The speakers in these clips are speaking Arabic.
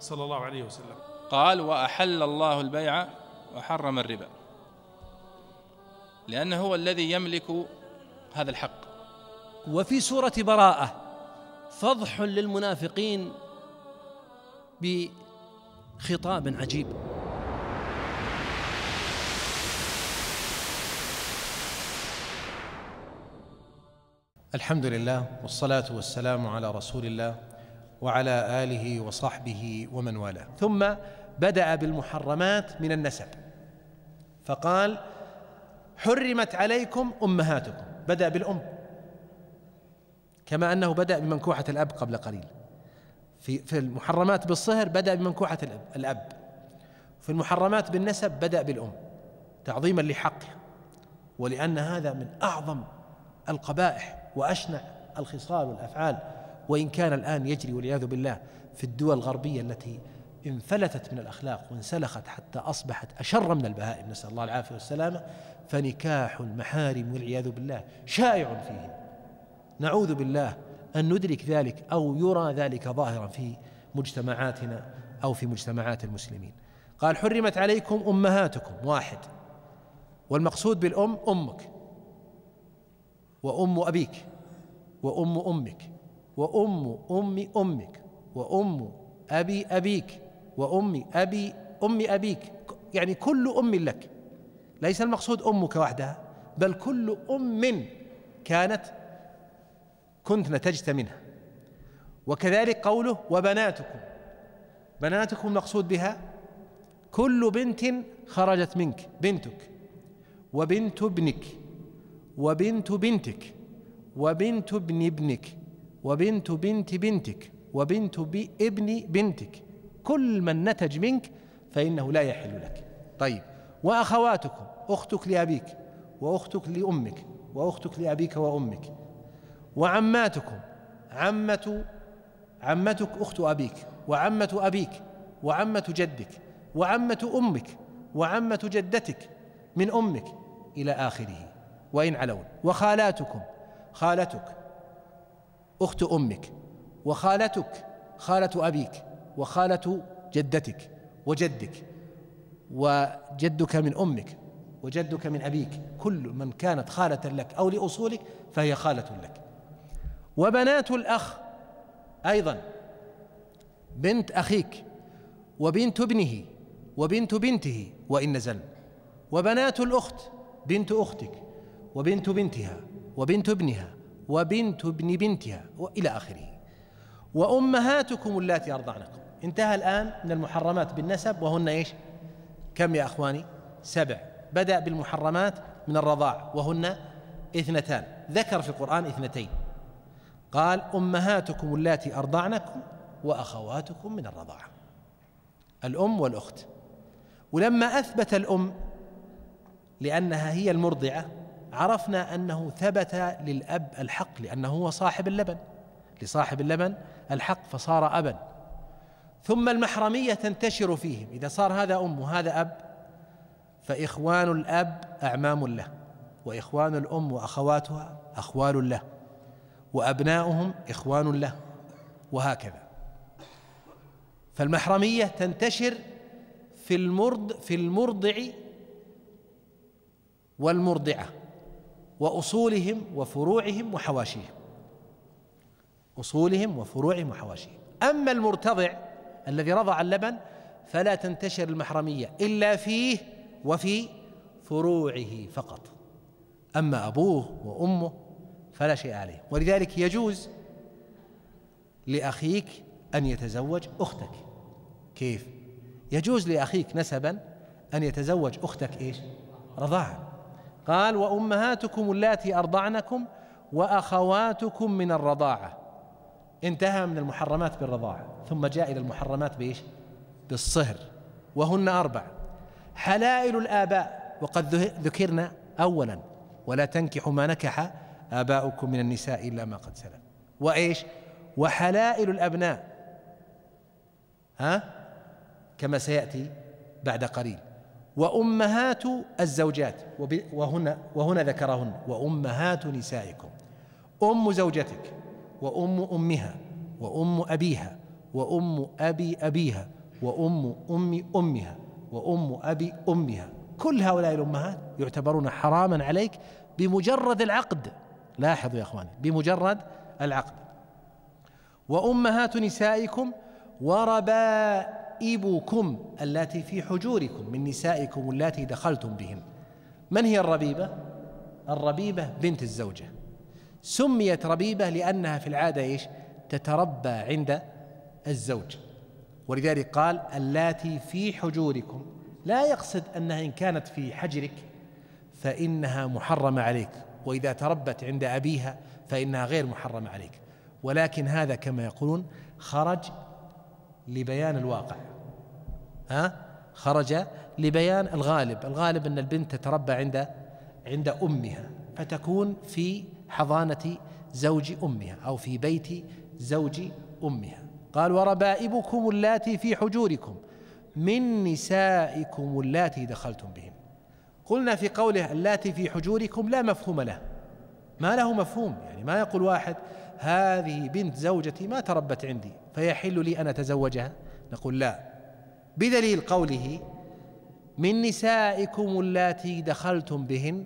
صلى الله عليه وسلم قال وأحل الله البيع وحرم الربا لأنه هو الذي يملك هذا الحق وفي سورة براءة فضح للمنافقين بخطاب عجيب الحمد لله والصلاة والسلام على رسول الله وعلى آله وصحبه ومن والاه ثم بدأ بالمحرمات من النسب فقال حرمت عليكم أمهاتكم بدأ بالأم كما أنه بدأ بمنكوحة الأب قبل قليل في في المحرمات بالصهر بدأ بمنكوحة الأب, الأب في المحرمات بالنسب بدأ بالأم تعظيما لحقه ولأن هذا من أعظم القبائح وأشنع الخصال والأفعال وإن كان الآن يجري والعياذ بالله في الدول الغربية التي انفلتت من الأخلاق وانسلخت حتى أصبحت أشر من البهائم نسأل الله العافية والسلامة فنكاح المحارم والعياذ بالله شائع فيهم نعوذ بالله أن ندرك ذلك أو يرى ذلك ظاهرا في مجتمعاتنا أو في مجتمعات المسلمين قال حرمت عليكم أمهاتكم واحد والمقصود بالأم أمك وأم أبيك وأم أمك وأم أمي أمك وأم أبي أبيك وأمي أبي أم أبيك يعني كل أم لك ليس المقصود أمك وحدها بل كل أم كانت كنت نتجت منها وكذلك قوله وبناتكم بناتكم المقصود بها كل بنت خرجت منك بنتك وبنت ابنك وبنت بنتك وبنت ابن ابنك وبنت بنت بنتك وبنت ابن بنتك كل من نتج منك فإنه لا يحل لك طيب وأخواتكم أختك لأبيك وأختك لأمك وأختك لأبيك وأمك وعماتكم عمة عمتك أخت أبيك وعمة أبيك وعمة جدك وعمة أمك وعمة جدتك من أمك إلى آخره وإن علون وخالاتكم خالتك اخت امك وخالتك خاله ابيك وخاله جدتك وجدك وجدك من امك وجدك من ابيك كل من كانت خاله لك او لاصولك فهي خاله لك وبنات الاخ ايضا بنت اخيك وبنت ابنه وبنت بنته وان نزلن وبنات الاخت بنت اختك وبنت بنتها وبنت ابنها وبنت ابن بنتها والى آخره وأمهاتكم اللاتي أرضعنكم انتهى الآن من المحرمات بالنسب وهن إيش كم يا أخواني سبع بدأ بالمحرمات من الرضاع وهن اثنتان ذكر في القرآن اثنتين قال أمهاتكم اللاتي أرضعنكم وأخواتكم من الرضاعة الأم والأخت ولما أثبت الأم لأنها هي المرضعة عرفنا أنه ثبت للأب الحق لأنه هو صاحب اللبن لصاحب اللبن الحق فصار أبا ثم المحرمية تنتشر فيهم إذا صار هذا أم وهذا أب فإخوان الأب أعمام له وإخوان الأم وأخواتها أخوال له وأبناؤهم إخوان له وهكذا فالمحرمية تنتشر في المرض في المرضع والمرضعه واصولهم وفروعهم وحواشيهم اصولهم وفروعهم وحواشيهم اما المرتضع الذي رضع اللبن فلا تنتشر المحرميه الا فيه وفي فروعه فقط اما ابوه وامه فلا شيء عليه ولذلك يجوز لاخيك ان يتزوج اختك كيف يجوز لاخيك نسبا ان يتزوج اختك ايش رضاعا قال وأمهاتكم اللاتي أرضعنكم وأخواتكم من الرضاعة انتهى من المحرمات بالرضاعة ثم جاء إلى المحرمات بإيش بالصهر وهن أربع حلائل الآباء وقد ذكرنا أولا ولا تنكحوا ما نكح آباؤكم من النساء إلا ما قد سلف وإيش وحلائل الأبناء ها كما سيأتي بعد قليل وأمهات الزوجات وهنا وهنا ذكرهن وأمهات نسائكم أم زوجتك وأم أمها وأم أبيها وأم أبي أبيها وأم أم أمها وأم أبي أمها كل هؤلاء الأمهات يعتبرون حراما عليك بمجرد العقد لاحظوا يا اخواني بمجرد العقد وامهات نسائكم وربائكم إبوكم اللاتي في حجوركم من نسائكم اللاتي دخلتم بهن من هي الربيبة؟ الربيبة بنت الزوجة سميت ربيبة لأنها في العادة إيش؟ تتربى عند الزوج ولذلك قال اللاتي في حجوركم لا يقصد أنها إن كانت في حجرك فإنها محرمة عليك وإذا تربت عند أبيها فإنها غير محرمة عليك ولكن هذا كما يقولون خرج لبيان الواقع ها خرج لبيان الغالب الغالب أن البنت تتربى عند عند أمها فتكون في حضانة زوج أمها أو في بيت زوج أمها قال وربائبكم اللاتي في حجوركم من نسائكم اللاتي دخلتم بهن قلنا في قوله اللاتي في حجوركم لا مفهوم له ما له مفهوم يعني ما يقول واحد هذه بنت زوجتي ما تربت عندي فيحل لي أن أتزوجها نقول لا بدليل قوله من نسائكم اللاتي دخلتم بهن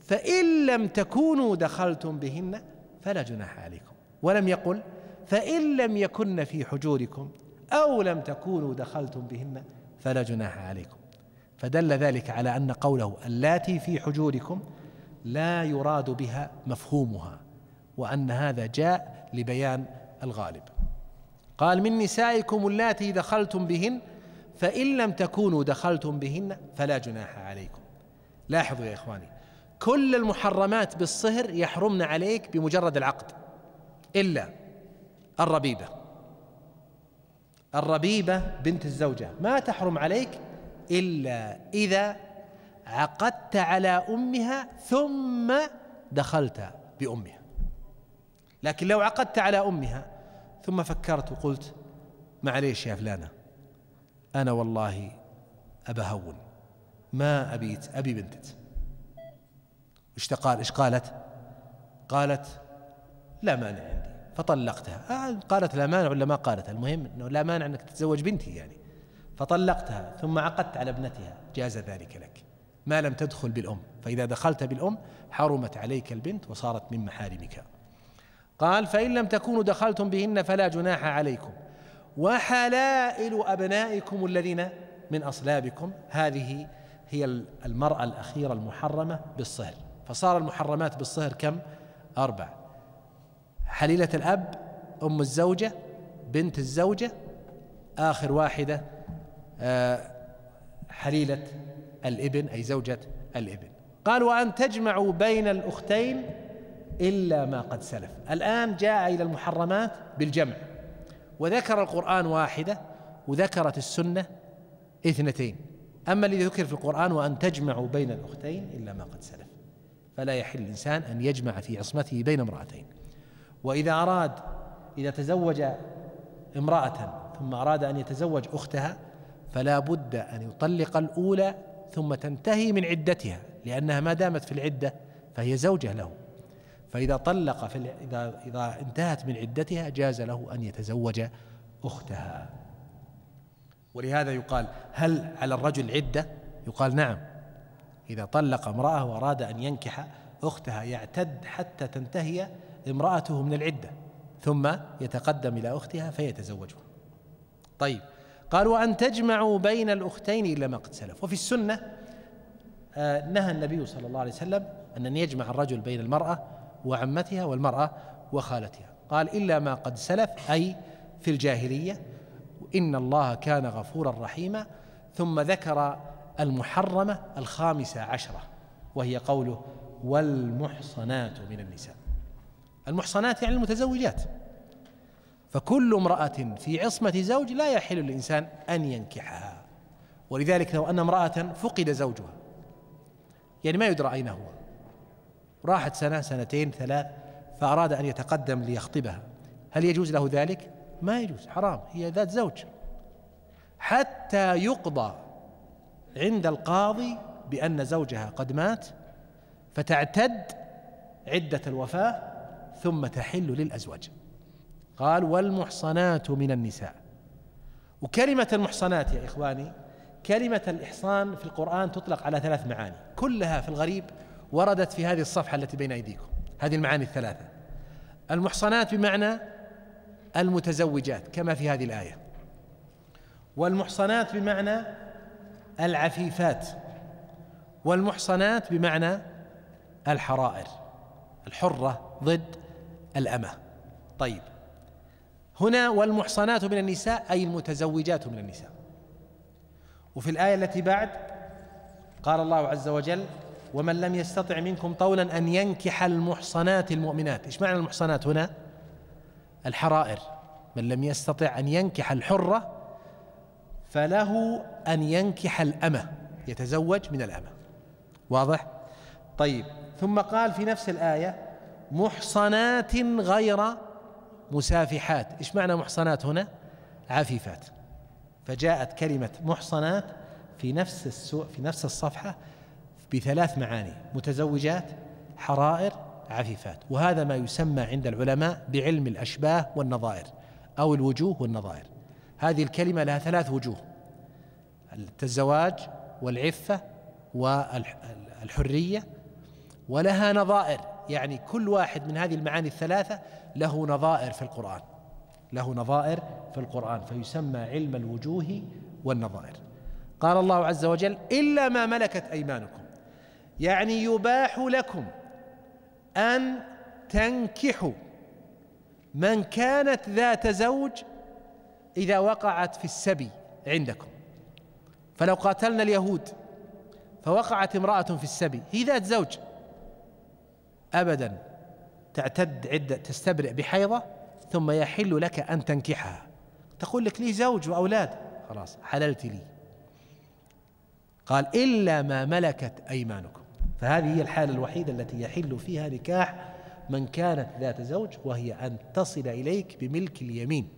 فإن لم تكونوا دخلتم بهن فلا جناح عليكم ولم يقل فإن لم يكن في حجوركم أو لم تكونوا دخلتم بهن فلا جناح عليكم فدل ذلك على أن قوله اللاتي في حجوركم لا يراد بها مفهومها وأن هذا جاء لبيان الغالب قال من نسائكم اللاتي دخلتم بهن فإن لم تكونوا دخلتم بهن فلا جناح عليكم لاحظوا يا إخواني كل المحرمات بالصهر يحرمن عليك بمجرد العقد إلا الربيبة الربيبة بنت الزوجة ما تحرم عليك إلا إذا عقدت على أمها ثم دخلت بأمها لكن لو عقدت على أمها ثم فكرت وقلت معليش يا فلانة أنا والله أبا هون ما أبيت أبي بنتت إيش قال إيش قالت قالت لا مانع عندي فطلقتها آه، قالت لا مانع ولا ما قالت المهم أنه لا مانع أنك تتزوج بنتي يعني فطلقتها ثم عقدت على ابنتها جاز ذلك لك ما لم تدخل بالأم فإذا دخلت بالأم حرمت عليك البنت وصارت من محارمك قال فإن لم تكونوا دخلتم بهن فلا جناح عليكم وحلائل أبنائكم الذين من أصلابكم هذه هي المرأة الأخيرة المحرمة بالصهر فصار المحرمات بالصهر كم أربع حليلة الأب أم الزوجة بنت الزوجة آخر واحدة آه، حليلة الابن أي زوجة الابن قال وأن تجمعوا بين الأختين إلا ما قد سلف الآن جاء إلى المحرمات بالجمع وذكر القرآن واحدة وذكرت السنة اثنتين أما الذي ذكر في القرآن وأن تجمعوا بين الأختين إلا ما قد سلف فلا يحل الإنسان أن يجمع في عصمته بين امرأتين وإذا أراد إذا تزوج امرأة ثم أراد أن يتزوج أختها فلا بد أن يطلق الأولى ثم تنتهي من عدتها لأنها ما دامت في العدة فهي زوجة له فإذا طلق في إذا إذا انتهت من عدتها جاز له أن يتزوج أختها ولهذا يقال هل على الرجل عدة؟ يقال نعم إذا طلق امرأة وأراد أن ينكح أختها يعتد حتى تنتهي امرأته من العدة ثم يتقدم إلى أختها فيتزوجها طيب قال وأن تجمعوا بين الأختين إلا ما قد سلف وفي السنة آه، نهى النبي صلى الله عليه وسلم أن يجمع الرجل بين المرأة وعمتها والمرأة وخالتها قال إلا ما قد سلف أي في الجاهلية إن الله كان غفورا رحيما ثم ذكر المحرمة الخامسة عشرة وهي قوله والمحصنات من النساء المحصنات يعني المتزوجات فكل امرأة في عصمة زوج لا يحل للإنسان أن ينكحها ولذلك لو أن امرأة فقد زوجها يعني ما يدرى أين هو راحت سنة سنتين ثلاث فأراد أن يتقدم ليخطبها هل يجوز له ذلك؟ ما يجوز حرام هي ذات زوج حتى يقضى عند القاضي بأن زوجها قد مات فتعتد عدة الوفاة ثم تحل للأزواج قال والمحصنات من النساء وكلمة المحصنات يا إخواني كلمة الإحصان في القرآن تطلق على ثلاث معاني كلها في الغريب وردت في هذه الصفحة التي بين أيديكم هذه المعاني الثلاثة المحصنات بمعنى المتزوجات كما في هذه الآية والمحصنات بمعنى العفيفات والمحصنات بمعنى الحرائر الحرة ضد الأمة طيب هنا والمحصنات من النساء أي المتزوجات من النساء وفي الآية التي بعد قال الله عز وجل ومن لم يستطع منكم طولا أن ينكح المحصنات المؤمنات إيش معنى المحصنات هنا الحرائر من لم يستطع أن ينكح الحرة فله أن ينكح الأمة يتزوج من الأمة واضح طيب ثم قال في نفس الآية محصنات غير مسافحات ايش معنى محصنات هنا عفيفات فجاءت كلمة محصنات في نفس السوء في نفس الصفحة بثلاث معاني متزوجات حرائر عفيفات وهذا ما يسمى عند العلماء بعلم الأشباه والنظائر أو الوجوه والنظائر هذه الكلمة لها ثلاث وجوه الزواج والعفة والحرية ولها نظائر يعني كل واحد من هذه المعاني الثلاثة له نظائر في القرآن له نظائر في القرآن فيسمى علم الوجوه والنظائر قال الله عز وجل إلا ما ملكت أيمانكم يعني يباح لكم أن تنكحوا من كانت ذات زوج إذا وقعت في السبي عندكم فلو قاتلنا اليهود فوقعت امرأة في السبي هي ذات زوج أبدا تعتد عدة تستبرئ بحيضة ثم يحل لك أن تنكحها تقول لك لي زوج وأولاد خلاص حللت لي قال إلا ما ملكت أيمانكم فهذه هي الحالة الوحيدة التي يحل فيها نكاح من كانت ذات زوج وهي أن تصل إليك بملك اليمين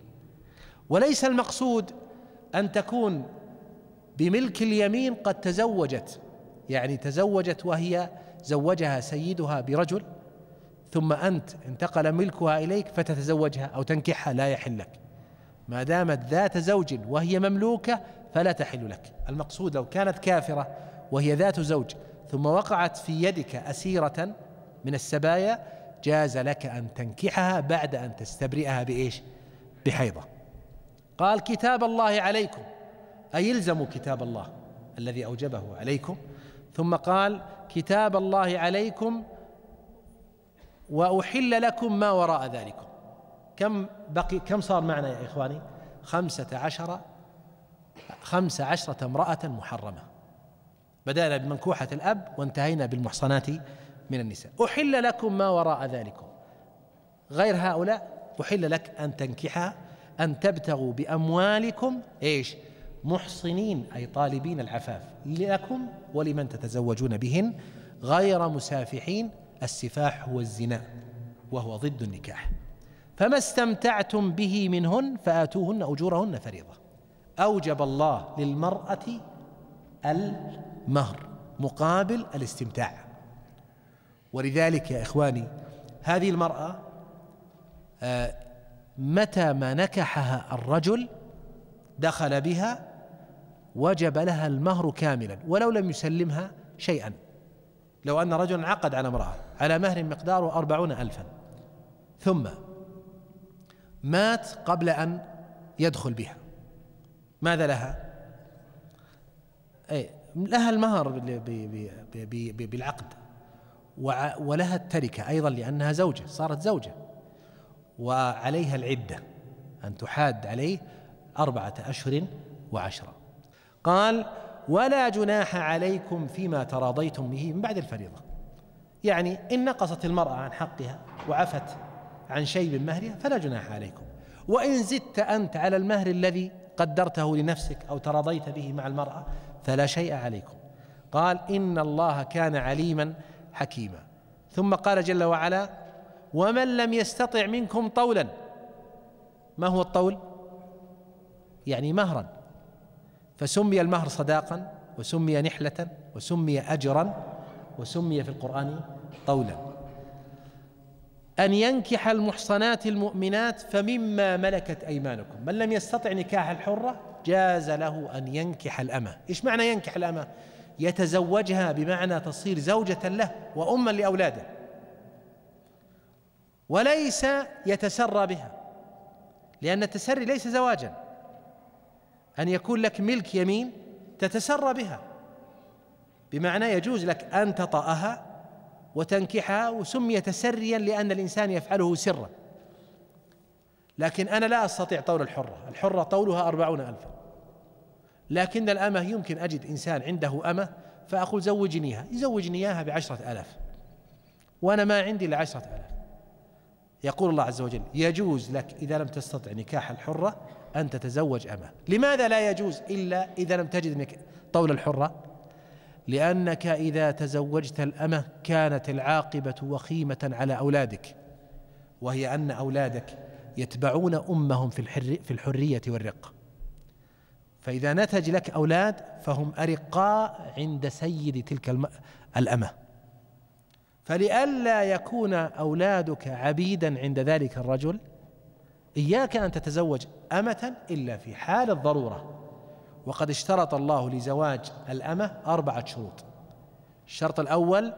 وليس المقصود أن تكون بملك اليمين قد تزوجت يعني تزوجت وهي زوجها سيدها برجل ثم أنت انتقل ملكها إليك فتتزوجها أو تنكحها لا يحل لك ما دامت ذات زوج وهي مملوكة فلا تحل لك المقصود لو كانت كافرة وهي ذات زوج ثم وقعت في يدك أسيرة من السبايا جاز لك أن تنكحها بعد أن تستبرئها بإيش بحيضة قال كتاب الله عليكم أي الزموا كتاب الله الذي أوجبه عليكم ثم قال كتاب الله عليكم وأحل لكم ما وراء ذلكم كم بقي كم صار معنا يا إخواني خمسة عشر خمسة عشرة امرأة محرمة بدأنا بمنكوحة الأب وانتهينا بالمحصنات من النساء أحل لكم ما وراء ذلكم غير هؤلاء أحل لك أن تنكحها أن تبتغوا بأموالكم إيش محصنين أي طالبين العفاف لكم ولمن تتزوجون بهن غير مسافحين السفاح هو الزنا وهو ضد النكاح فما استمتعتم به منهن فآتوهن أجورهن فريضة أوجب الله للمرأة ال مهر مقابل الاستمتاع ولذلك يا إخواني هذه المرأة آه، متى ما نكحها الرجل دخل بها وجب لها المهر كاملا ولو لم يسلمها شيئا لو أن رجلا عقد على امرأة على مهر مقداره أربعون ألفا ثم مات قبل أن يدخل بها ماذا لها أي لها المهر بالعقد ولها التركة أيضا لأنها زوجة صارت زوجة وعليها العدة أن تحاد عليه أربعة أشهر وعشرة قال ولا جناح عليكم فيما تراضيتم به من بعد الفريضة يعني إن نقصت المرأة عن حقها وعفت عن شيء من مهرها فلا جناح عليكم وإن زدت أنت على المهر الذي قدرته لنفسك أو تراضيت به مع المرأة فلا شيء عليكم قال إن الله كان عليما حكيما ثم قال جل وعلا ومن لم يستطع منكم طولا ما هو الطول يعني مهرا فسمي المهر صداقا وسمي نحلة وسمي أجرا وسمي في القرآن طولا أن ينكح المحصنات المؤمنات فمما ملكت أيمانكم من لم يستطع نكاح الحرة جاز له أن ينكح الأمة إيش معنى ينكح الأمة؟ يتزوجها بمعنى تصير زوجة له وأما لأولاده وليس يتسرى بها لأن التسري ليس زواجا أن يكون لك ملك يمين تتسرى بها بمعنى يجوز لك أن تطأها وتنكحها وسمي تسريا لأن الإنسان يفعله سرا لكن أنا لا أستطيع طول الحرة الحرة طولها أربعون ألفا لكن الأمة يمكن أجد إنسان عنده أمة فأقول زوجنيها يزوجني إياها بعشرة ألف وأنا ما عندي إلا عشرة ألف يقول الله عز وجل يجوز لك إذا لم تستطع نكاح الحرة أن تتزوج أمة لماذا لا يجوز إلا إذا لم تجد طول الحرة لأنك إذا تزوجت الأمة كانت العاقبة وخيمة على أولادك وهي أن أولادك يتبعون أمهم في, الحر في الحرية والرقة فإذا نتج لك أولاد فهم أرقاء عند سيد تلك الأمة فلئلا يكون أولادك عبيدا عند ذلك الرجل إياك أن تتزوج أمة إلا في حال الضرورة وقد اشترط الله لزواج الأمة أربعة شروط الشرط الأول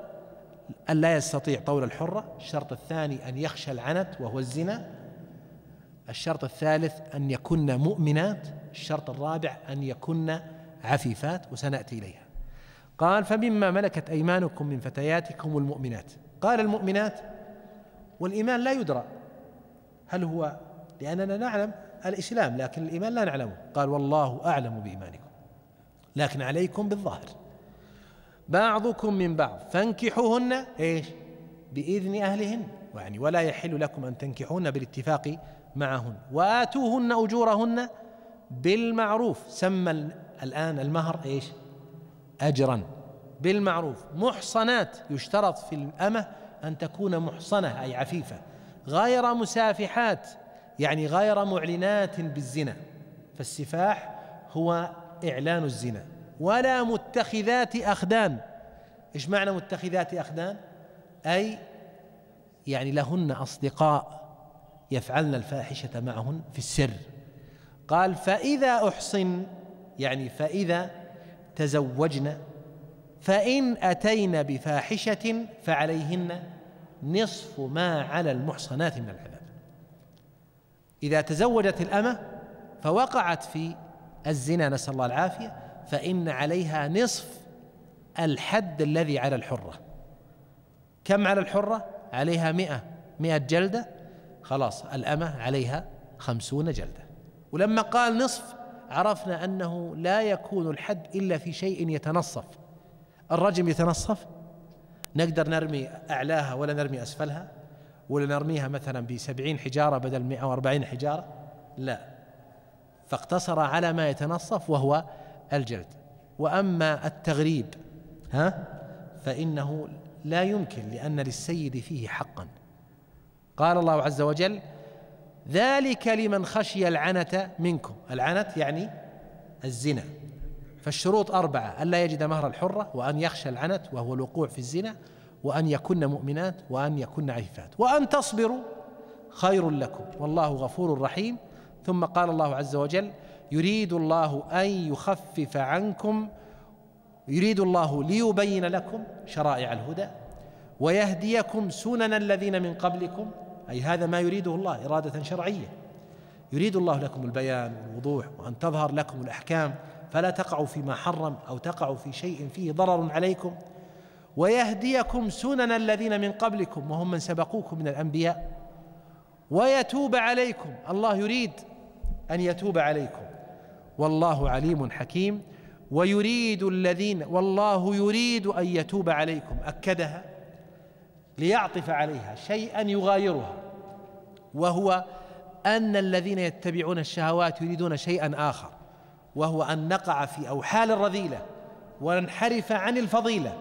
أن لا يستطيع طول الحرة الشرط الثاني أن يخشى العنت وهو الزنا الشرط الثالث أن يكن مؤمنات الشرط الرابع أن يكن عفيفات وسنأتي إليها قال فمما ملكت أيمانكم من فتياتكم المؤمنات قال المؤمنات والإيمان لا يدرى هل هو لأننا نعلم الإسلام لكن الإيمان لا نعلمه قال والله أعلم بإيمانكم لكن عليكم بالظاهر بعضكم من بعض فانكحوهن ايش بإذن أهلهن يعني ولا يحل لكم أن تنكحون بالاتفاق معهن وآتوهن أجورهن بالمعروف سمى الآن المهر إيش أجرا بالمعروف محصنات يشترط في الأمة أن تكون محصنة أي عفيفة غير مسافحات يعني غير معلنات بالزنا فالسفاح هو إعلان الزنا ولا متخذات أخدان إيش معنى متخذات أخدان أي يعني لهن أصدقاء يفعلن الفاحشة معهن في السر قال فإذا أحصن يعني فإذا تزوجن فإن أتين بفاحشة فعليهن نصف ما على المحصنات من العذاب إذا تزوجت الأمة فوقعت في الزنا نسأل الله العافية فإن عليها نصف الحد الذي على الحرة كم على الحرة؟ عليها مئة مئة جلدة خلاص الأمة عليها خمسون جلدة ولما قال نصف عرفنا أنه لا يكون الحد إلا في شيء يتنصف الرجم يتنصف نقدر نرمي أعلاها ولا نرمي أسفلها ولا نرميها مثلا بسبعين حجارة بدل مئة وأربعين حجارة لا فاقتصر على ما يتنصف وهو الجلد وأما التغريب ها فإنه لا يمكن لأن للسيد فيه حقا قال الله عز وجل ذلك لمن خشي العنة منكم العنت يعني الزنا فالشروط أربعة ألا يجد مهر الحرة وأن يخشى العنت وهو الوقوع في الزنا وأن يكن مؤمنات وأن يكن عفات وأن تصبروا خير لكم والله غفور رحيم ثم قال الله عز وجل يريد الله أن يخفف عنكم يريد الله ليبين لكم شرائع الهدى ويهديكم سنن الذين من قبلكم أي هذا ما يريده الله إرادة شرعية يريد الله لكم البيان والوضوح وأن تظهر لكم الأحكام فلا تقعوا فيما حرم أو تقعوا في شيء فيه ضرر عليكم ويهديكم سنن الذين من قبلكم وهم من سبقوكم من الأنبياء ويتوب عليكم الله يريد أن يتوب عليكم والله عليم حكيم ويريد الذين والله يريد أن يتوب عليكم أكدها ليعطف عليها شيئا يغايرها وهو أن الذين يتبعون الشهوات يريدون شيئا آخر وهو أن نقع في أوحال الرذيلة وننحرف عن الفضيلة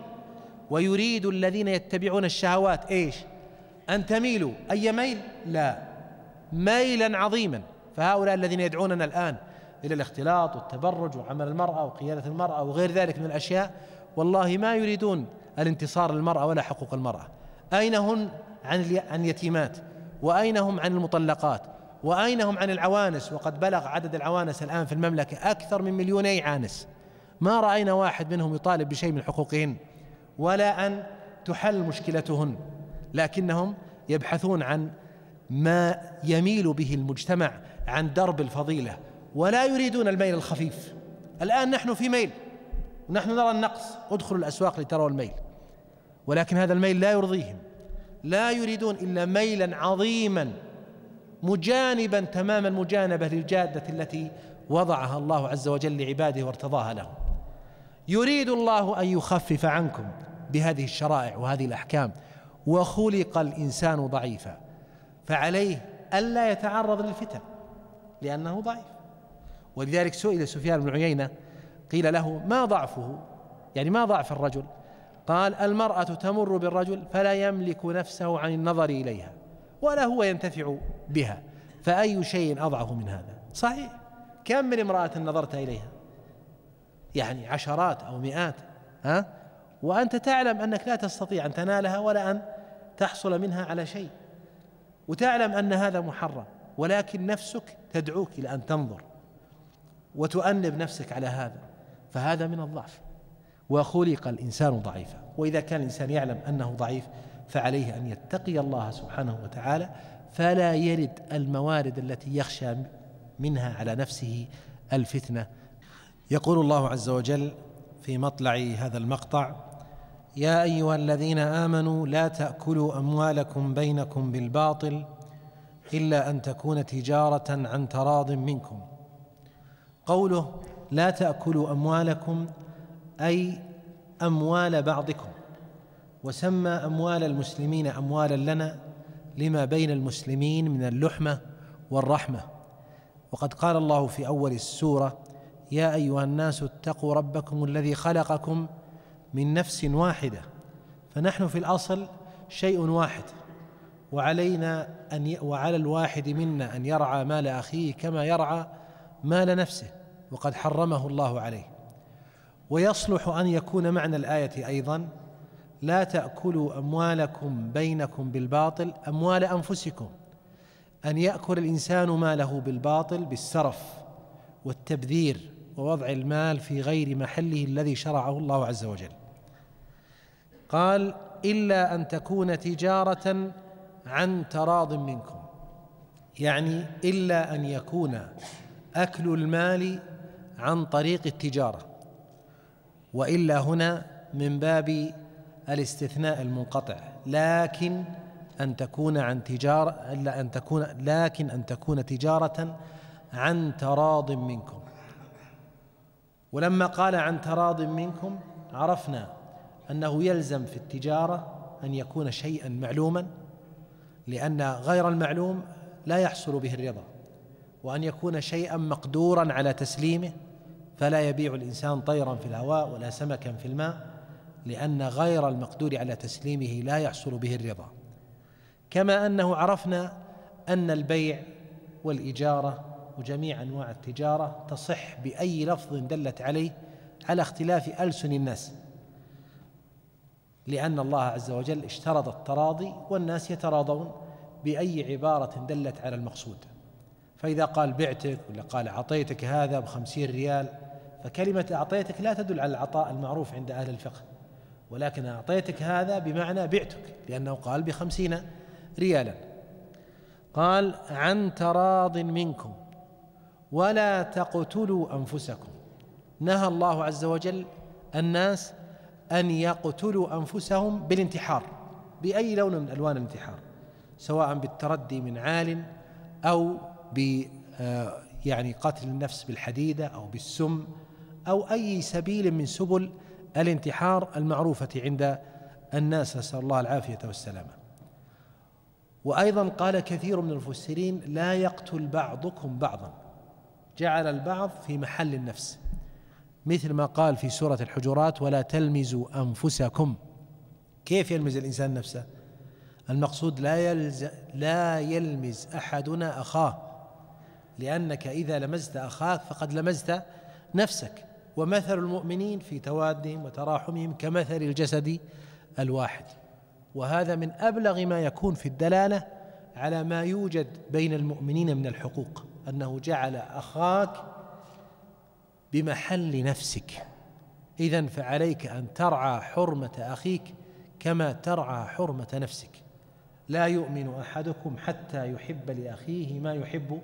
ويريد الذين يتبعون الشهوات ايش؟ أن تميلوا أي ميل؟ لا ميلا عظيما فهؤلاء الذين يدعوننا الآن إلى الاختلاط والتبرج وعمل المرأة وقيادة المرأة وغير ذلك من الأشياء والله ما يريدون الانتصار للمرأة ولا حقوق المرأة أين هن عن عن اليتيمات وأين هم عن المطلقات وأين هم عن العوانس وقد بلغ عدد العوانس الآن في المملكة أكثر من مليوني عانس ما رأينا واحد منهم يطالب بشيء من حقوقهن ولا أن تحل مشكلتهن لكنهم يبحثون عن ما يميل به المجتمع عن درب الفضيلة ولا يريدون الميل الخفيف الآن نحن في ميل نحن نرى النقص ادخلوا الأسواق لتروا الميل ولكن هذا الميل لا يرضيهم لا يريدون الا ميلا عظيما مجانبا تمام المجانبه للجاده التي وضعها الله عز وجل لعباده وارتضاها لهم يريد الله ان يخفف عنكم بهذه الشرائع وهذه الاحكام وخلق الانسان ضعيفا فعليه الا يتعرض للفتن لانه ضعيف ولذلك سئل سفيان بن عيينه قيل له ما ضعفه يعني ما ضعف الرجل قال المرأة تمر بالرجل فلا يملك نفسه عن النظر إليها ولا هو ينتفع بها فأي شيء أضعف من هذا صحيح كم من امرأة نظرت إليها يعني عشرات أو مئات ها وأنت تعلم أنك لا تستطيع أن تنالها ولا أن تحصل منها على شيء وتعلم أن هذا محرم ولكن نفسك تدعوك إلى أن تنظر وتؤنب نفسك على هذا فهذا من الضعف وخلق الإنسان ضعيفا وإذا كان الإنسان يعلم أنه ضعيف فعليه أن يتقي الله سبحانه وتعالى فلا يرد الموارد التي يخشى منها على نفسه الفتنة يقول الله عز وجل في مطلع هذا المقطع يا أيها الذين آمنوا لا تأكلوا أموالكم بينكم بالباطل إلا أن تكون تجارة عن تراض منكم قوله لا تأكلوا أموالكم اي اموال بعضكم وسمى اموال المسلمين اموالا لنا لما بين المسلمين من اللحمه والرحمه وقد قال الله في اول السوره يا ايها الناس اتقوا ربكم الذي خلقكم من نفس واحده فنحن في الاصل شيء واحد وعلينا ان ي... وعلى الواحد منا ان يرعى مال اخيه كما يرعى مال نفسه وقد حرمه الله عليه ويصلح أن يكون معنى الآية أيضا لا تأكلوا أموالكم بينكم بالباطل أموال أنفسكم أن يأكل الإنسان ماله بالباطل بالسرف والتبذير ووضع المال في غير محله الذي شرعه الله عز وجل قال إلا أن تكون تجارة عن تراض منكم يعني إلا أن يكون أكل المال عن طريق التجارة والا هنا من باب الاستثناء المنقطع لكن ان تكون عن تجاره ان تكون لكن ان تكون تجاره عن تراض منكم ولما قال عن تراض منكم عرفنا انه يلزم في التجاره ان يكون شيئا معلوما لان غير المعلوم لا يحصل به الرضا وان يكون شيئا مقدورا على تسليمه فلا يبيع الإنسان طيرا في الهواء ولا سمكا في الماء لأن غير المقدور على تسليمه لا يحصل به الرضا كما أنه عرفنا أن البيع والإجارة وجميع أنواع التجارة تصح بأي لفظ دلت عليه على اختلاف ألسن الناس لأن الله عز وجل اشترط التراضي والناس يتراضون بأي عبارة دلت على المقصود فإذا قال بعتك ولا قال أعطيتك هذا بخمسين ريال فكلمة أعطيتك لا تدل على العطاء المعروف عند أهل الفقه ولكن أعطيتك هذا بمعنى بعتك لأنه قال بخمسين ريالا قال عن تراض منكم ولا تقتلوا أنفسكم نهى الله عز وجل الناس أن يقتلوا أنفسهم بالانتحار بأي لون من ألوان الانتحار سواء بالتردي من عال أو ب آه، يعني قتل النفس بالحديدة أو بالسم أو أي سبيل من سبل الانتحار المعروفة عند الناس نسأل الله العافية والسلامة وأيضا قال كثير من المفسرين لا يقتل بعضكم بعضا جعل البعض في محل النفس مثل ما قال في سورة الحجرات ولا تلمزوا أنفسكم كيف يلمز الإنسان نفسه المقصود لا يلز لا يلمز أحدنا أخاه لأنك إذا لمزت أخاك فقد لمزت نفسك ومثل المؤمنين في توادهم وتراحمهم كمثل الجسد الواحد وهذا من ابلغ ما يكون في الدلاله على ما يوجد بين المؤمنين من الحقوق انه جعل اخاك بمحل نفسك اذا فعليك ان ترعى حرمه اخيك كما ترعى حرمه نفسك لا يؤمن احدكم حتى يحب لاخيه ما يحب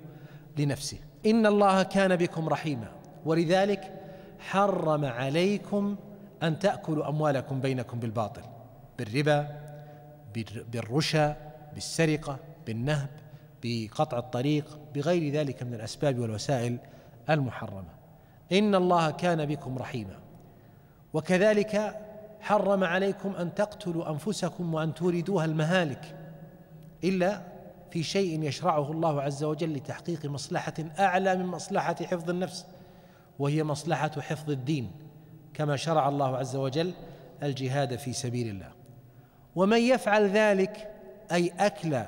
لنفسه ان الله كان بكم رحيما ولذلك حرم عليكم أن تأكلوا أموالكم بينكم بالباطل بالربا بالرشا بالسرقة بالنهب بقطع الطريق بغير ذلك من الأسباب والوسائل المحرمة إن الله كان بكم رحيما وكذلك حرم عليكم أن تقتلوا أنفسكم وأن توردوها المهالك إلا في شيء يشرعه الله عز وجل لتحقيق مصلحة أعلى من مصلحة حفظ النفس وهي مصلحة حفظ الدين كما شرع الله عز وجل الجهاد في سبيل الله ومن يفعل ذلك أي أكل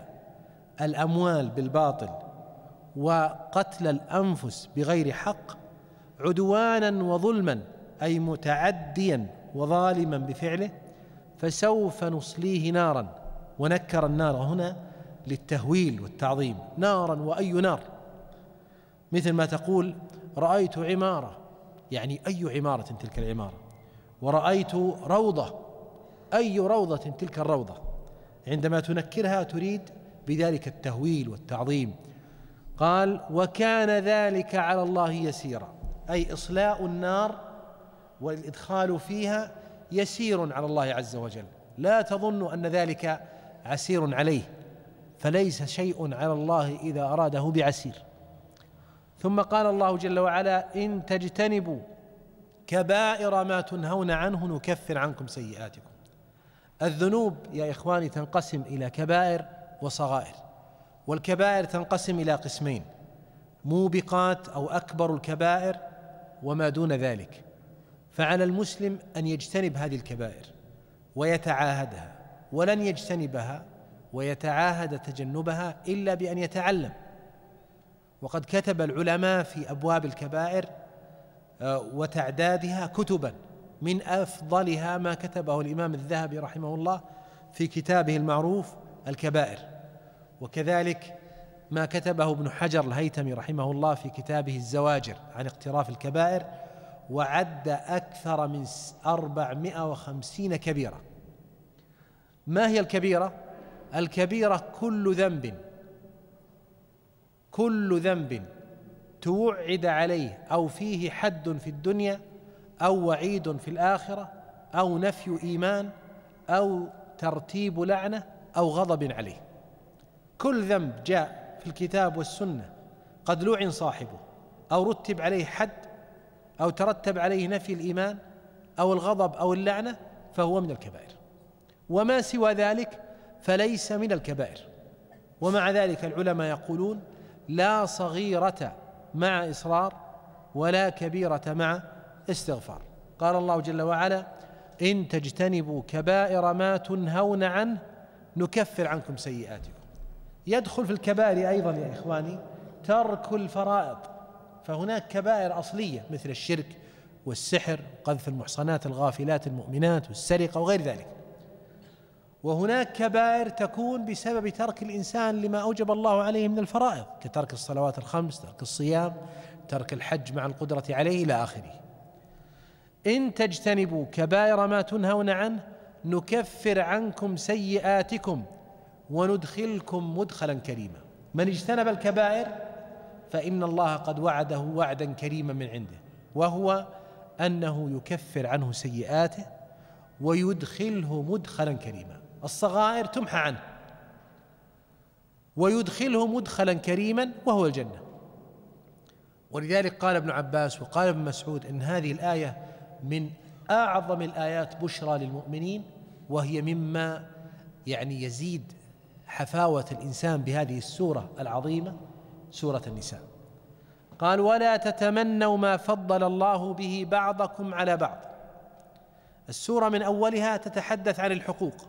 الأموال بالباطل وقتل الأنفس بغير حق عدوانا وظلما أي متعديا وظالما بفعله فسوف نصليه نارا ونكر النار هنا للتهويل والتعظيم نارا وأي نار مثل ما تقول رأيت عمارة يعني أي عمارة تلك العمارة ورأيت روضة أي روضة تلك الروضة عندما تنكرها تريد بذلك التهويل والتعظيم قال وكان ذلك على الله يسيرا أي إصلاء النار والإدخال فيها يسير على الله عز وجل لا تظن أن ذلك عسير عليه فليس شيء على الله إذا أراده بعسير ثم قال الله جل وعلا ان تجتنبوا كبائر ما تنهون عنه نكفر عنكم سيئاتكم الذنوب يا اخواني تنقسم الى كبائر وصغائر والكبائر تنقسم الى قسمين موبقات او اكبر الكبائر وما دون ذلك فعلى المسلم ان يجتنب هذه الكبائر ويتعاهدها ولن يجتنبها ويتعاهد تجنبها الا بان يتعلم وقد كتب العلماء في ابواب الكبائر آه، وتعدادها كتبا من افضلها ما كتبه الامام الذهبي رحمه الله في كتابه المعروف الكبائر وكذلك ما كتبه ابن حجر الهيتمي رحمه الله في كتابه الزواجر عن اقتراف الكبائر وعد أكثر من 450 كبيرة ما هي الكبيرة؟ الكبيرة كل ذنب كل ذنب توعد عليه او فيه حد في الدنيا او وعيد في الاخره او نفي ايمان او ترتيب لعنه او غضب عليه كل ذنب جاء في الكتاب والسنه قد لعن صاحبه او رتب عليه حد او ترتب عليه نفي الايمان او الغضب او اللعنه فهو من الكبائر وما سوى ذلك فليس من الكبائر ومع ذلك العلماء يقولون لا صغيرة مع إصرار ولا كبيرة مع استغفار قال الله جل وعلا إن تجتنبوا كبائر ما تنهون عنه نكفر عنكم سيئاتكم يدخل في الكبائر أيضا يا إخواني ترك الفرائض فهناك كبائر أصلية مثل الشرك والسحر قذف المحصنات الغافلات المؤمنات والسرقة وغير ذلك وهناك كبائر تكون بسبب ترك الانسان لما اوجب الله عليه من الفرائض كترك الصلوات الخمس، ترك الصيام، ترك الحج مع القدره عليه الى اخره. ان تجتنبوا كبائر ما تنهون عنه نكفر عنكم سيئاتكم وندخلكم مدخلا كريما. من اجتنب الكبائر فان الله قد وعده وعدا كريما من عنده وهو انه يكفر عنه سيئاته ويدخله مدخلا كريما. الصغائر تمحى عنه ويدخله مدخلا كريما وهو الجنه ولذلك قال ابن عباس وقال ابن مسعود ان هذه الايه من اعظم الايات بشرى للمؤمنين وهي مما يعني يزيد حفاوه الانسان بهذه السوره العظيمه سوره النساء قال ولا تتمنوا ما فضل الله به بعضكم على بعض السوره من اولها تتحدث عن الحقوق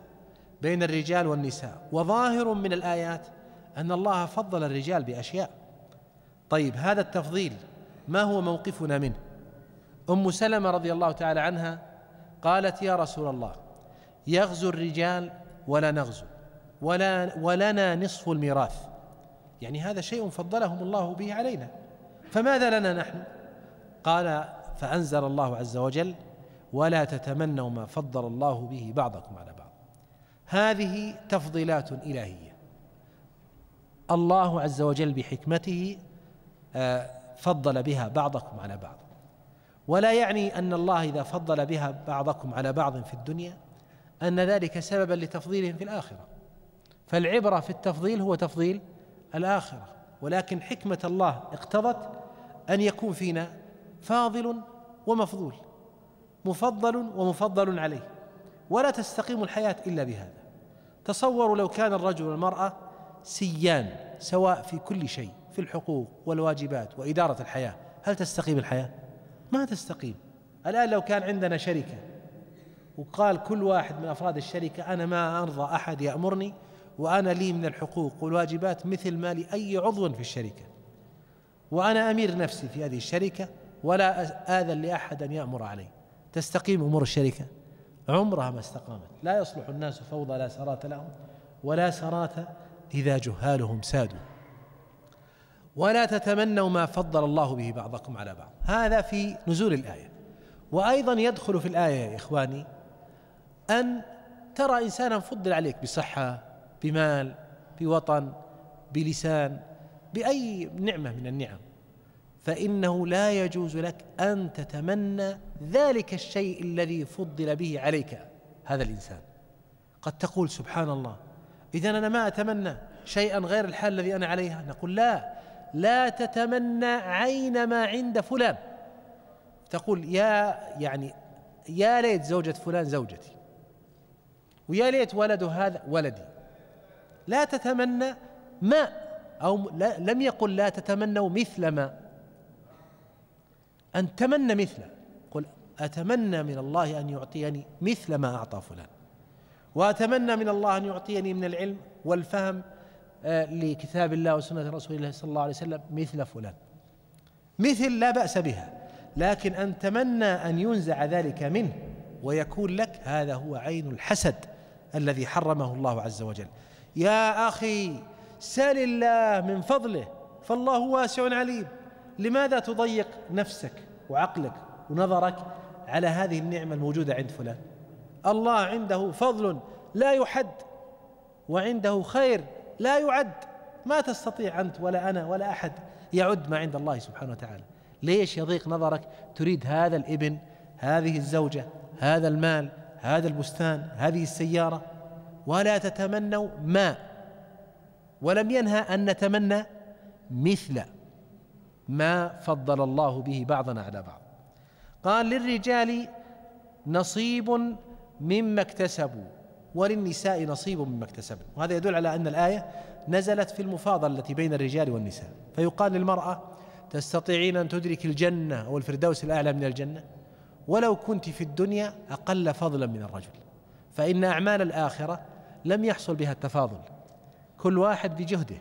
بين الرجال والنساء وظاهر من الآيات أن الله فضل الرجال بأشياء طيب هذا التفضيل ما هو موقفنا منه أم سلمة رضي الله تعالى عنها قالت يا رسول الله يغزو الرجال ولا نغزو ولا ولنا نصف الميراث يعني هذا شيء فضلهم الله به علينا فماذا لنا نحن قال فأنزل الله عز وجل ولا تتمنوا ما فضل الله به بعضكم على بعض هذه تفضيلات إلهية الله عز وجل بحكمته آه، فضل بها بعضكم على بعض ولا يعني أن الله إذا فضل بها بعضكم على بعض في الدنيا أن ذلك سببا لتفضيلهم في الآخرة فالعبرة في التفضيل هو تفضيل الآخرة ولكن حكمة الله اقتضت أن يكون فينا فاضل ومفضول مفضل ومفضل عليه ولا تستقيم الحياة إلا بهذا تصوروا لو كان الرجل والمرأة سيان سواء في كل شيء في الحقوق والواجبات وإدارة الحياة هل تستقيم الحياة؟ ما تستقيم الآن لو كان عندنا شركة وقال كل واحد من أفراد الشركة أنا ما أرضى أحد يأمرني وأنا لي من الحقوق والواجبات مثل ما لأي عضو في الشركة وأنا أمير نفسي في هذه الشركة ولا آذن لأحد أن يأمر علي تستقيم أمور الشركة عمرها ما استقامت لا يصلح الناس فوضى لا سرات لهم ولا سرات إذا جهالهم سادوا ولا تتمنوا ما فضل الله به بعضكم على بعض هذا في نزول الآية وأيضا يدخل في الآية يا إخواني أن ترى إنسانا فضل عليك بصحة بمال بوطن بلسان بأي نعمة من النعم فإنه لا يجوز لك أن تتمنى ذلك الشيء الذي فضل به عليك هذا الإنسان قد تقول سبحان الله إذا أنا ما أتمنى شيئا غير الحال الذي أنا عليها نقول لا لا تتمنى عين ما عند فلان تقول يا يعني يا ليت زوجة فلان زوجتي ويا ليت ولد هذا ولدي لا تتمنى ما أو لم يقل لا تتمنوا مثل ما أن تمنى مثله قل أتمنى من الله أن يعطيني مثل ما أعطى فلان وأتمنى من الله أن يعطيني من العلم والفهم آه، لكتاب الله وسنة رسول الله صلى الله عليه وسلم مثل فلان مثل لا بأس بها لكن أن تمنى أن ينزع ذلك منه ويكون لك هذا هو عين الحسد الذي حرمه الله عز وجل يا أخي سل الله من فضله فالله واسع عليم لماذا تضيق نفسك وعقلك ونظرك على هذه النعمة الموجودة عند فلان الله عنده فضل لا يحد وعنده خير لا يعد ما تستطيع أنت ولا أنا ولا أحد يعد ما عند الله سبحانه وتعالى ليش يضيق نظرك تريد هذا الابن هذه الزوجة هذا المال هذا البستان هذه السيارة ولا تتمنوا ما ولم ينهى أن نتمنى مثل ما فضل الله به بعضنا على بعض قال للرجال نصيب مما اكتسبوا وللنساء نصيب مما اكتسبن وهذا يدل على أن الآية نزلت في المفاضلة التي بين الرجال والنساء فيقال للمرأة تستطيعين أن تدرك الجنة أو الفردوس الأعلى من الجنة ولو كنت في الدنيا أقل فضلا من الرجل فإن أعمال الآخرة لم يحصل بها التفاضل كل واحد بجهده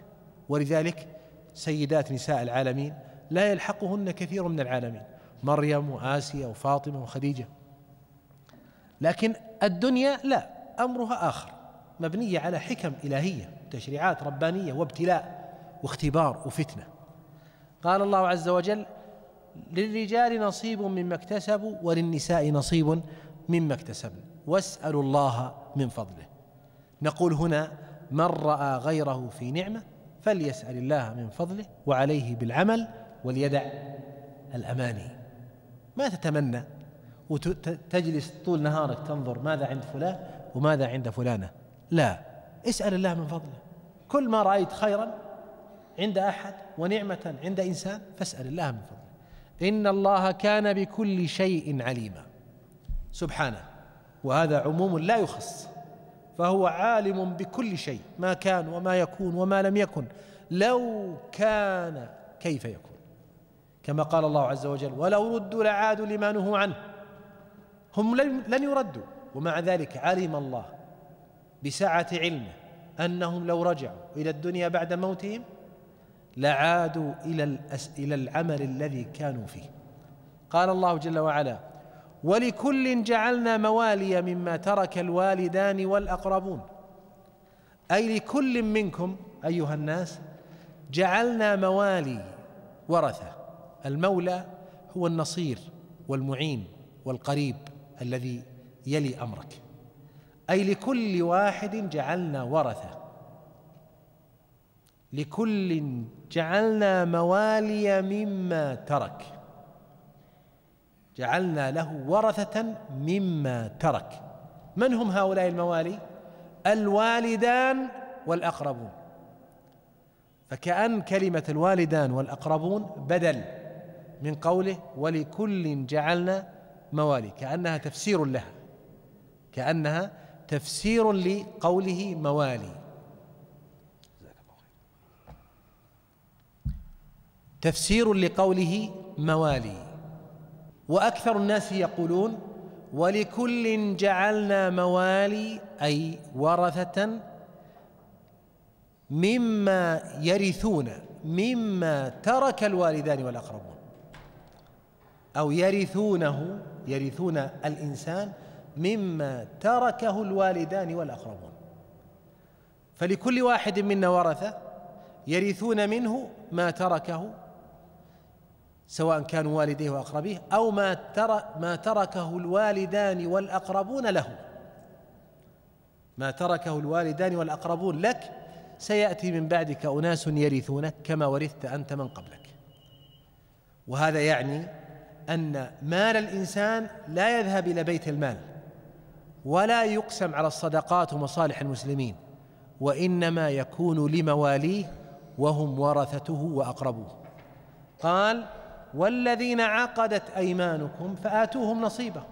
ولذلك سيدات نساء العالمين لا يلحقهن كثير من العالمين مريم وآسيا وفاطمة وخديجة لكن الدنيا لا أمرها آخر مبنية على حكم إلهية تشريعات ربانية وابتلاء واختبار وفتنة قال الله عز وجل للرجال نصيب مما اكتسبوا وللنساء نصيب مما اكتسبن واسألوا الله من فضله نقول هنا من رأى غيره في نعمة فليسأل الله من فضله وعليه بالعمل وليدع الأماني ما تتمنى وتجلس طول نهارك تنظر ماذا عند فلان وماذا عند فلانة لا اسأل الله من فضله كل ما رأيت خيرا عند أحد ونعمة عند إنسان فاسأل الله من فضله إن الله كان بكل شيء عليما سبحانه وهذا عموم لا يخص فهو عالم بكل شيء ما كان وما يكون وما لم يكن لو كان كيف يكون كما قال الله عز وجل ولو ردوا لعادوا لما نهوا عنه هم لن يردوا ومع ذلك علم الله بسعة علمه أنهم لو رجعوا إلى الدنيا بعد موتهم لعادوا إلى إلى العمل الذي كانوا فيه قال الله جل وعلا ولكل جعلنا موالي مما ترك الوالدان والأقربون أي لكل منكم أيها الناس جعلنا موالي ورثه المولى هو النصير والمعين والقريب الذي يلي امرك اي لكل واحد جعلنا ورثه لكل جعلنا موالي مما ترك جعلنا له ورثه مما ترك من هم هؤلاء الموالي الوالدان والاقربون فكأن كلمة الوالدان والأقربون بدل من قوله ولكل جعلنا موالي كأنها تفسير لها كأنها تفسير لقوله موالي تفسير لقوله موالي واكثر الناس يقولون ولكل جعلنا موالي اي ورثه مما يرثون مما ترك الوالدان والاقربون أو يرثونه يرثون الإنسان مما تركه الوالدان والأقربون فلكل واحد منا ورثة يرثون منه ما تركه سواء كانوا والديه وأقربيه أو ما ما تركه الوالدان والأقربون له ما تركه الوالدان والأقربون لك سيأتي من بعدك أناس يرثونك كما ورثت أنت من قبلك وهذا يعني أن مال الإنسان لا يذهب إلى بيت المال ولا يقسم على الصدقات ومصالح المسلمين وإنما يكون لمواليه وهم ورثته وأقربوه قال والذين عقدت أيمانكم فآتوهم نصيبه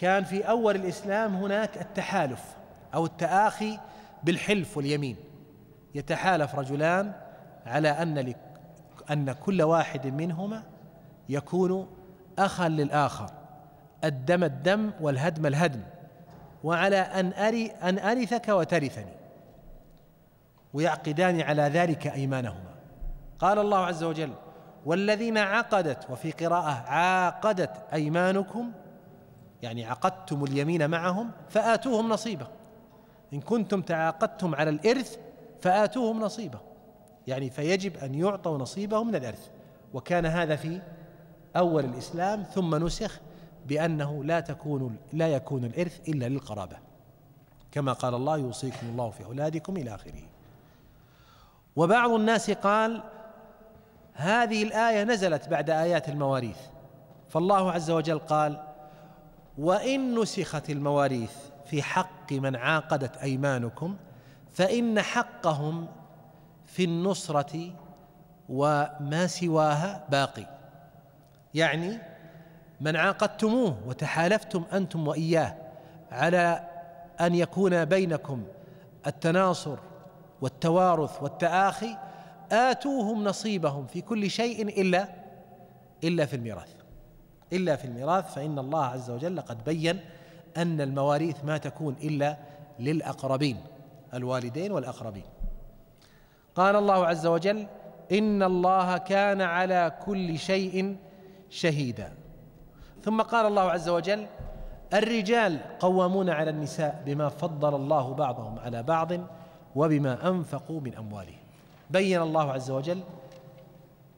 كان في أول الإسلام هناك التحالف أو التآخي بالحلف واليمين يتحالف رجلان على أن أن كل واحد منهما يكون اخا للاخر الدم الدم والهدم الهدم وعلى ان اري ان ارثك وترثني ويعقدان على ذلك ايمانهما قال الله عز وجل والذين عقدت وفي قراءه عاقدت ايمانكم يعني عقدتم اليمين معهم فاتوهم نصيبه ان كنتم تعاقدتم على الارث فاتوهم نصيبه يعني فيجب ان يعطوا نصيبهم من الارث وكان هذا في أول الإسلام ثم نسخ بأنه لا تكون لا يكون الإرث إلا للقرابة كما قال الله يوصيكم الله في أولادكم إلى آخره وبعض الناس قال هذه الآية نزلت بعد آيات المواريث فالله عز وجل قال وإن نسخت المواريث في حق من عاقدت أيمانكم فإن حقهم في النصرة وما سواها باقي يعني من عاقدتموه وتحالفتم انتم واياه على ان يكون بينكم التناصر والتوارث والتآخي آتوهم نصيبهم في كل شيء إلا إلا في الميراث إلا في الميراث فإن الله عز وجل قد بين أن المواريث ما تكون إلا للأقربين الوالدين والأقربين قال الله عز وجل إن الله كان على كل شيء شهيدا ثم قال الله عز وجل الرجال قوامون على النساء بما فضل الله بعضهم على بعض وبما انفقوا من اموالهم بين الله عز وجل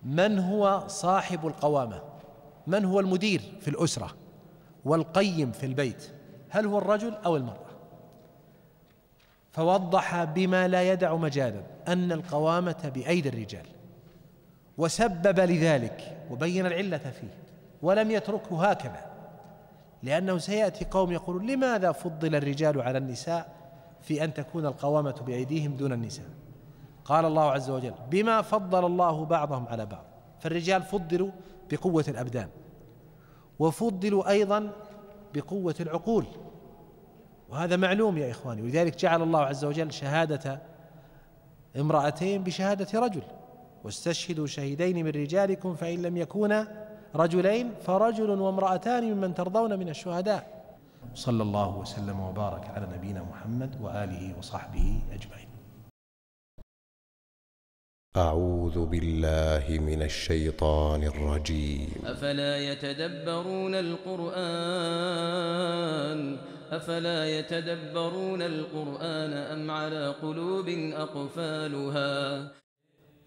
من هو صاحب القوامه من هو المدير في الاسره والقيم في البيت هل هو الرجل او المراه فوضح بما لا يدع مجالا ان القوامه بايدي الرجال وسبب لذلك وبين العلة فيه ولم يتركه هكذا لأنه سيأتي قوم يقولون لماذا فضل الرجال على النساء في أن تكون القوامة بأيديهم دون النساء قال الله عز وجل بما فضل الله بعضهم على بعض فالرجال فضلوا بقوة الأبدان وفضلوا أيضا بقوة العقول وهذا معلوم يا إخواني ولذلك جعل الله عز وجل شهادة امرأتين بشهادة رجل واستشهدوا شهيدين من رجالكم فإن لم يكونا رجلين فرجل وامرأتان ممن ترضون من الشهداء صلى الله وسلم وبارك على نبينا محمد وآله وصحبه أجمعين أعوذ بالله من الشيطان الرجيم أفلا يتدبرون القرآن أفلا يتدبرون القرآن أم على قلوب أقفالها